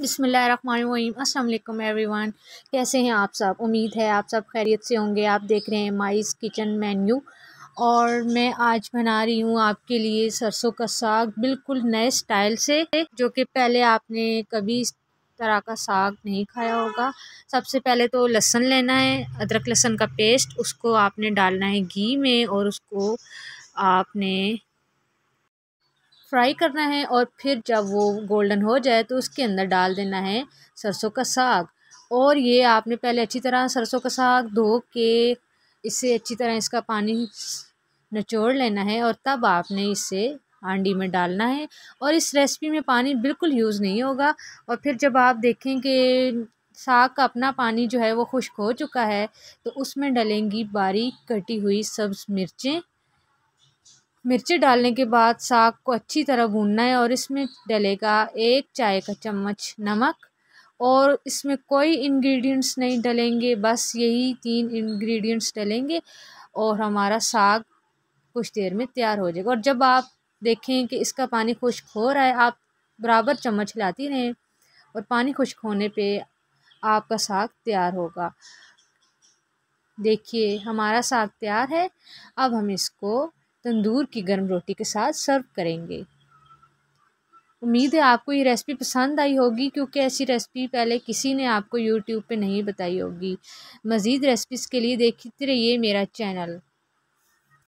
बसमीम every everyone कैसे हैं आप सब उम्मीद है आप सब खैरियत से होंगे आप देख रहे हैं माइस किचन मेन्यू और मैं आज बना रही हूँ आपके लिए सरसों का साग बिल्कुल नए स्टाइल से जो कि पहले आपने कभी इस तरह का साग नहीं खाया होगा सबसे पहले तो लहसन लेना है अदरक लहसन का पेस्ट उसको आपने डालना है घी में और उसको आपने फ्राई करना है और फिर जब वो गोल्डन हो जाए तो उसके अंदर डाल देना है सरसों का साग और ये आपने पहले अच्छी तरह सरसों का साग धो के इसे अच्छी तरह इसका पानी निचोड़ लेना है और तब आपने इसे हांडी में डालना है और इस रेसिपी में पानी बिल्कुल यूज़ नहीं होगा और फिर जब आप देखें कि साग का अपना पानी जो है वो खुश्क हो चुका है तो उसमें डलेंगी बारीक कटी हुई सब्ज़ मिर्चें मिर्ची डालने के बाद साग को अच्छी तरह भूनना है और इसमें डलेगा एक चाय का चम्मच नमक और इसमें कोई इंग्रेडिएंट्स नहीं डलेंगे बस यही तीन इंग्रेडिएंट्स डलेंगे और हमारा साग कुछ देर में तैयार हो जाएगा और जब आप देखें कि इसका पानी खुश्क हो रहा है आप बराबर चम्मच लाती रहें और पानी खुश्क होने पे आपका साग तैयार होगा देखिए हमारा साग तैयार है अब हम इसको तंदूर की गर्म रोटी के साथ सर्व करेंगे उम्मीद है आपको ये रेसिपी पसंद आई होगी क्योंकि ऐसी रेसिपी पहले किसी ने आपको यूट्यूब पे नहीं बताई होगी मज़ीद रेसिपीज़ के लिए देखते रहिए मेरा चैनल